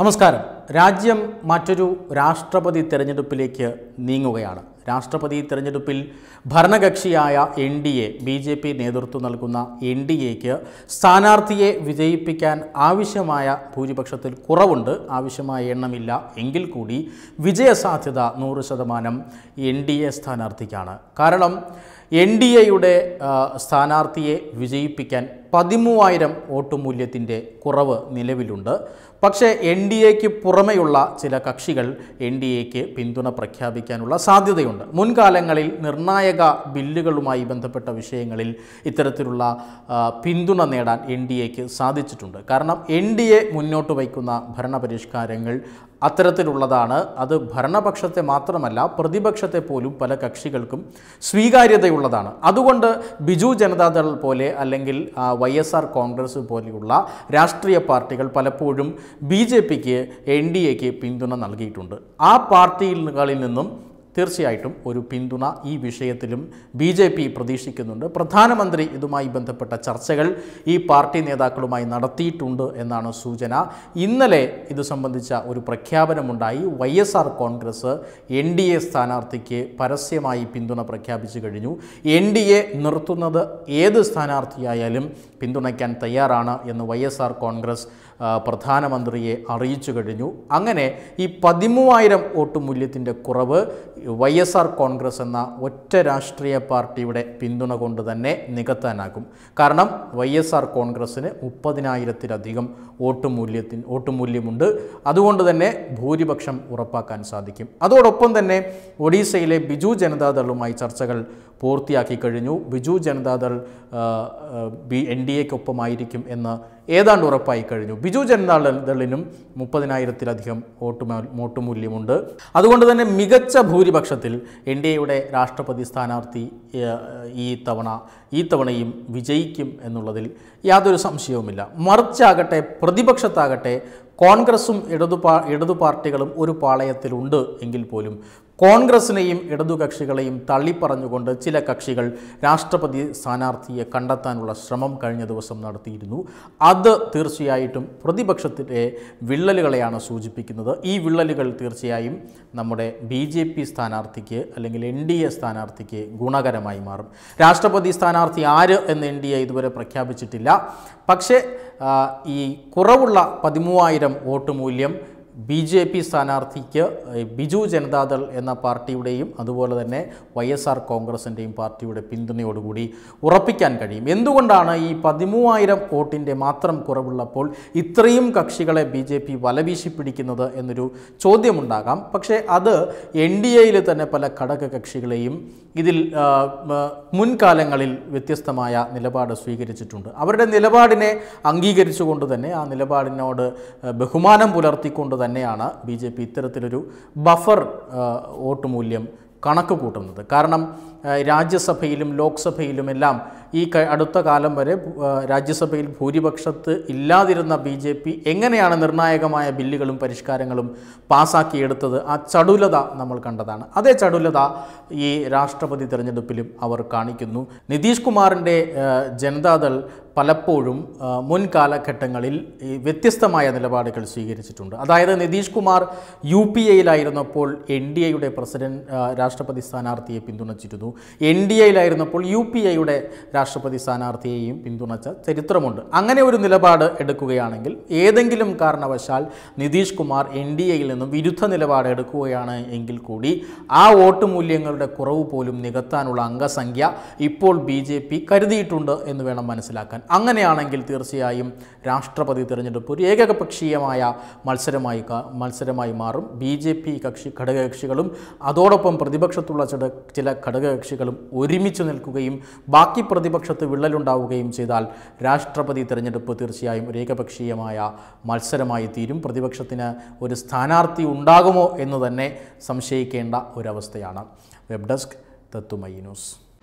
നമസ്കാരം രാജ്യം മറ്റൊരു രാഷ്ട്രപതി തെരഞ്ഞെടുപ്പിലേക്ക് നീങ്ങുകയാണ് രാഷ്ട്രപതി തെരഞ്ഞെടുപ്പിൽ ഭരണകക്ഷിയായ N D A B J P നേതൃത്വം നൽകുന്ന എൻ ഡി എക്ക് സ്ഥാനാർത്ഥിയെ വിജയിപ്പിക്കാൻ ആവശ്യമായ ഭൂരിപക്ഷത്തിൽ കുറവുണ്ട് ആവശ്യമായ എണ്ണമില്ല എങ്കിൽ കൂടി വിജയസാധ്യത നൂറ് ശതമാനം എൻ ഡി എ സ്ഥാനാർത്ഥിക്കാണ് കാരണം എൻ ഡി എയുടെ സ്ഥാനാർത്ഥിയെ വിജയിപ്പിക്കാൻ പതിമൂവായിരം മൂല്യത്തിൻ്റെ കുറവ് നിലവിലുണ്ട് പക്ഷേ എൻ ഡി എക്ക് പുറമെയുള്ള ചില കക്ഷികൾ എൻ ഡി എക്ക് പിന്തുണ പ്രഖ്യാപിക്കാനുള്ള സാധ്യതയുണ്ട് മുൻകാലങ്ങളിൽ നിർണായക ബില്ലുകളുമായി ബന്ധപ്പെട്ട വിഷയങ്ങളിൽ ഇത്തരത്തിലുള്ള പിന്തുണ നേടാൻ എൻ ഡി എക്ക് സാധിച്ചിട്ടുണ്ട് കാരണം എൻ ഡി എ മുന്നോട്ട് വയ്ക്കുന്ന ഭരണപരിഷ്കാരങ്ങൾ അത്തരത്തിലുള്ളതാണ് അത് ഭരണപക്ഷത്തെ മാത്രമല്ല പ്രതിപക്ഷത്തെ പോലും പല കക്ഷികൾക്കും സ്വീകാര്യതയുള്ളതാണ് അതുകൊണ്ട് ബിജു ജനതാദൾ പോലെ അല്ലെങ്കിൽ വൈ എസ് ആർ കോൺഗ്രസ് പോലെയുള്ള രാഷ്ട്രീയ പാർട്ടികൾ പലപ്പോഴും ബി ജെ പിക്ക് എൻ ഡി എക്ക് പിന്തുണ നൽകിയിട്ടുണ്ട് ആ പാർട്ടികളിൽ നിന്നും തീർച്ചയായിട്ടും ഒരു പിന്തുണ ഈ വിഷയത്തിലും ബി ജെ പി പ്രതീക്ഷിക്കുന്നുണ്ട് പ്രധാനമന്ത്രി ഇതുമായി ബന്ധപ്പെട്ട ചർച്ചകൾ ഈ പാർട്ടി നേതാക്കളുമായി നടത്തിയിട്ടുണ്ട് എന്നാണ് സൂചന ഇന്നലെ ഇത് സംബന്ധിച്ച ഒരു പ്രഖ്യാപനമുണ്ടായി Y S R Congress N D A സ്ഥാനാർത്ഥിക്ക് പരസ്യമായി പിന്തുണ പ്രഖ്യാപിച്ചു കഴിഞ്ഞു എൻ ഡി എ നിർത്തുന്നത് ഏത് സ്ഥാനാർത്ഥിയായാലും പിന്തുണയ്ക്കാൻ തയ്യാറാണ് എന്ന് വൈ എസ് ആർ കോൺഗ്രസ് പ്രധാനമന്ത്രിയെ അറിയിച്ചു കഴിഞ്ഞു അങ്ങനെ ഈ പതിമൂവായിരം വോട്ട് മൂല്യത്തിൻ്റെ കുറവ് വൈ എസ് ആർ കോൺഗ്രസ് എന്ന ഒറ്റ രാഷ്ട്രീയ പാർട്ടിയുടെ പിന്തുണ കൊണ്ട് തന്നെ നികത്താനാകും കാരണം വൈ എസ് ആർ കോൺഗ്രസ്സിന് മുപ്പതിനായിരത്തിലധികം വോട്ട് മൂല്യത്തിന് വോട്ട് മൂല്യമുണ്ട് അതുകൊണ്ട് തന്നെ ഭൂരിപക്ഷം ഉറപ്പാക്കാൻ സാധിക്കും അതോടൊപ്പം തന്നെ ഒഡീസയിലെ ബിജു ജനതാദളുമായി ചർച്ചകൾ പൂർത്തിയാക്കി കഴിഞ്ഞു Biju Janata Dal B N D എക്കൊപ്പമായിരിക്കും എന്ന് ഏതാണ്ട് ഉറപ്പായി കഴിഞ്ഞു ബിജു ജനതാദളിനും മുപ്പതിനായിരത്തിലധികം വോട്ട് വോട്ടുമൂല്യമുണ്ട് അതുകൊണ്ട് തന്നെ മികച്ച ഭൂരിപക്ഷത്തിൽ എൻ ഡി എയുടെ രാഷ്ട്രപതി സ്ഥാനാർത്ഥി ഈ തവണ ഈ തവണയും വിജയിക്കും എന്നുള്ളതിൽ യാതൊരു സംശയവുമില്ല മറിച്ചാകട്ടെ പ്രതിപക്ഷത്താകട്ടെ കോൺഗ്രസും ഇടതു പാ ഇടതു പാർട്ടികളും ഒരു പാളയത്തിലുണ്ട് എങ്കിൽ പോലും കോൺഗ്രസിനെയും ഇടതുകക്ഷികളെയും തള്ളിപ്പറഞ്ഞുകൊണ്ട് ചില കക്ഷികൾ രാഷ്ട്രപതി സ്ഥാനാർത്ഥിയെ കണ്ടെത്താനുള്ള ശ്രമം കഴിഞ്ഞ ദിവസം നടത്തിയിരുന്നു അത് തീർച്ചയായിട്ടും പ്രതിപക്ഷത്തിൻ്റെ വിള്ളലുകളെയാണ് സൂചിപ്പിക്കുന്നത് ഈ വിള്ളലുകൾ തീർച്ചയായും നമ്മുടെ ബി ജെ പി സ്ഥാനാർത്ഥിക്ക് അല്ലെങ്കിൽ എൻ ഡി എ സ്ഥാനാർത്ഥിക്ക് ഗുണകരമായി മാറും രാഷ്ട്രപതി സ്ഥാനാർത്ഥി ആര് എന്ന് എൻ ഡി എ ഇതുവരെ പ്രഖ്യാപിച്ചിട്ടില്ല പക്ഷേ ഈ കുറവുള്ള പതിമൂവായിരം വോട്ട് മൂല്യം ബി ജെ പി സ്ഥാനാർത്ഥിക്ക് ബിജു ജനതാദൾ എന്ന പാർട്ടിയുടെയും അതുപോലെ തന്നെ വൈ എസ് ആർ കോൺഗ്രസിൻ്റെയും പാർട്ടിയുടെ പിന്തുണയോടുകൂടി ഉറപ്പിക്കാൻ കഴിയും എന്തുകൊണ്ടാണ് ഈ പതിമൂവായിരം വോട്ടിൻ്റെ മാത്രം കുറവുള്ളപ്പോൾ ഇത്രയും കക്ഷികളെ ബി ജെ പി വലവീശി പിടിക്കുന്നത് എന്നൊരു ചോദ്യമുണ്ടാകാം പക്ഷേ അത് എൻ ഡി എയിൽ തന്നെ പല ഘടക കക്ഷികളെയും ഇതിൽ മുൻകാലങ്ങളിൽ വ്യത്യസ്തമായ നിലപാട് സ്വീകരിച്ചിട്ടുണ്ട് അവരുടെ നിലപാടിനെ അംഗീകരിച്ചുകൊണ്ട് തന്നെ ആ നിലപാടിനോട് ബഹുമാനം പുലർത്തിക്കൊണ്ട് തന്നെയാണ് ബി ജെ പി ഇത്തരത്തിലൊരു ബഫർ വോട്ട് മൂല്യം കണക്ക് കൂട്ടുന്നത് കാരണം രാജ്യസഭയിലും ലോക്സഭയിലുമെല്ലാം ഈ അടുത്ത കാലം വരെ രാജ്യസഭയിൽ ഭൂരിപക്ഷത്ത് ഇല്ലാതിരുന്ന ബി ജെ പി എങ്ങനെയാണ് നിർണായകമായ ബില്ലുകളും പരിഷ്കാരങ്ങളും പാസ്സാക്കിയെടുത്തത് ആ ചടുലത നമ്മൾ കണ്ടതാണ് അതേ ചടുലത ഈ രാഷ്ട്രപതി തിരഞ്ഞെടുപ്പിലും അവർ കാണിക്കുന്നു നിതീഷ് കുമാറിൻ്റെ ജനതാദൾ പലപ്പോഴും മുൻ കാലഘട്ടങ്ങളിൽ വ്യത്യസ്തമായ നിലപാടുകൾ സ്വീകരിച്ചിട്ടുണ്ട് അതായത് നിതീഷ് കുമാർ യു പി എയിലായിരുന്നപ്പോൾ എൻ ഡി എയുടെ പ്രസിഡന്റ് രാഷ്ട്രപതി സ്ഥാനാർത്ഥിയെ പിന്തുണച്ചിരുന്നു എൻ ഡി എയിലായിരുന്നപ്പോൾ യു പി എയുടെ രാഷ്ട്രപതി സ്ഥാനാർത്ഥിയെയും പിന്തുണച്ച ചരിത്രമുണ്ട് അങ്ങനെ ഒരു നിലപാട് എടുക്കുകയാണെങ്കിൽ ഏതെങ്കിലും കാരണവശാൽ നിതീഷ് കുമാർ എൻ ഡി എയിൽ നിന്നും വിരുദ്ധ നിലപാട് എടുക്കുകയാണ് എങ്കിൽ കൂടി ആ വോട്ട് മൂല്യങ്ങളുടെ കുറവ് പോലും നികത്താനുള്ള അംഗസംഖ്യ ഇപ്പോൾ ബി ജെ പി കരുതിയിട്ടുണ്ട് എന്ന് വേണം മനസ്സിലാക്കാൻ അങ്ങനെയാണെങ്കിൽ തീർച്ചയായും രാഷ്ട്രപതി തിരഞ്ഞെടുപ്പ് ഒരു ഏകപക്ഷീയമായ മത്സരമായി മത്സരമായി മാറും ബി ജെ പി കക്ഷി ഘടകകക്ഷികളും അതോടൊപ്പം പ്രതിപക്ഷത്തുള്ള ചില ഘടകകക്ഷികളും ഒരുമിച്ച് നിൽക്കുകയും ബാക്കി പ്രതി പ്രതിപക്ഷത്ത് വിള്ളലുണ്ടാവുകയും ചെയ്താൽ രാഷ്ട്രപതി തിരഞ്ഞെടുപ്പ് തീർച്ചയായും ഏകപക്ഷീയമായ മത്സരമായി തീരും പ്രതിപക്ഷത്തിന് ഒരു സ്ഥാനാർത്ഥി ഉണ്ടാകുമോ എന്ന് തന്നെ സംശയിക്കേണ്ട ഒരവസ്ഥയാണ് വെബ് ഡെസ്ക് തത്തുമൈ ന്യൂസ്